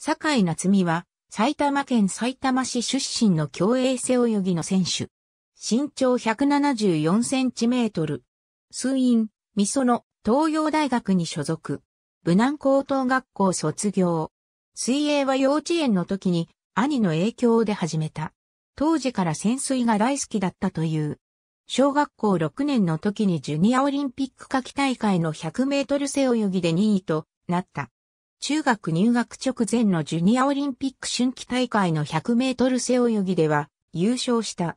坂井夏美は、埼玉県埼玉市出身の競泳背泳ぎの選手。身長174センチメートル。水院、噌の、東洋大学に所属。武南高等学校卒業。水泳は幼稚園の時に兄の影響で始めた。当時から潜水が大好きだったという。小学校6年の時にジュニアオリンピック夏季大会の100メートル背泳ぎで2位となった。中学入学直前のジュニアオリンピック春季大会の100メートル背泳ぎでは優勝した。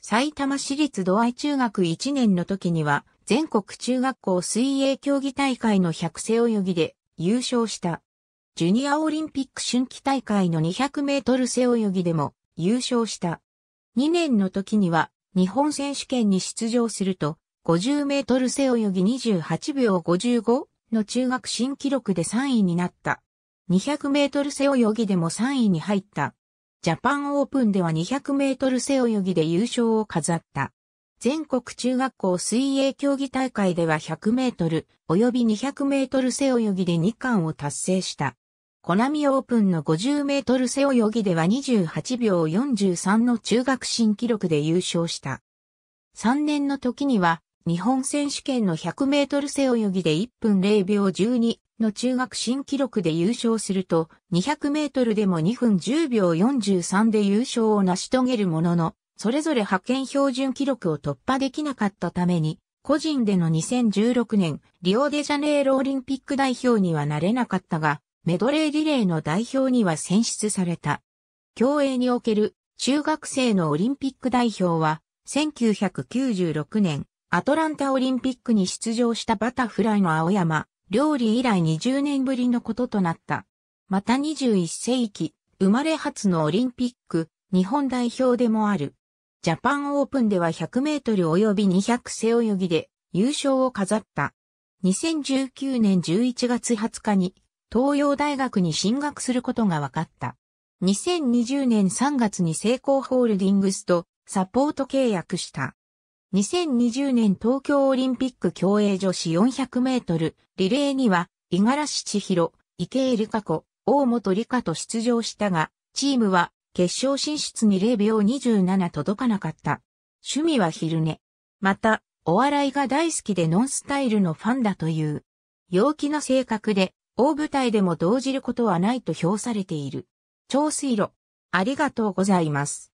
埼玉市立土合中学1年の時には全国中学校水泳競技大会の100背泳ぎで優勝した。ジュニアオリンピック春季大会の200メートル背泳ぎでも優勝した。2年の時には日本選手権に出場すると50メートル背泳ぎ28秒55の中学新記録で3位になった。200メートル背泳ぎでも3位に入った。ジャパンオープンでは200メートル背泳ぎで優勝を飾った。全国中学校水泳競技大会では100メートル及び200メートル背泳ぎで2冠を達成した。コナミオープンの50メートル背泳ぎでは28秒43の中学新記録で優勝した。3年の時には日本選手権の100メートル背泳ぎで1分0秒12の中学新記録で優勝すると、200メートルでも2分10秒43で優勝を成し遂げるものの、それぞれ派遣標準記録を突破できなかったために、個人での2016年、リオデジャネイロオリンピック代表にはなれなかったが、メドレーリレーの代表には選出された。競泳における中学生のオリンピック代表は、1996年、アトランタオリンピックに出場したバタフライの青山、料理以来20年ぶりのこととなった。また21世紀、生まれ初のオリンピック、日本代表でもある。ジャパンオープンでは100メートル及び200背泳ぎで優勝を飾った。2019年11月20日に東洋大学に進学することが分かった。2020年3月に成功ホールディングスとサポート契約した。2020年東京オリンピック競泳女子400メートルリレーには、五十嵐千尋、池江璃花子、大本璃香と出場したが、チームは決勝進出に0秒27届かなかった。趣味は昼寝。また、お笑いが大好きでノンスタイルのファンだという。陽気な性格で、大舞台でも動じることはないと評されている。超水路。ありがとうございます。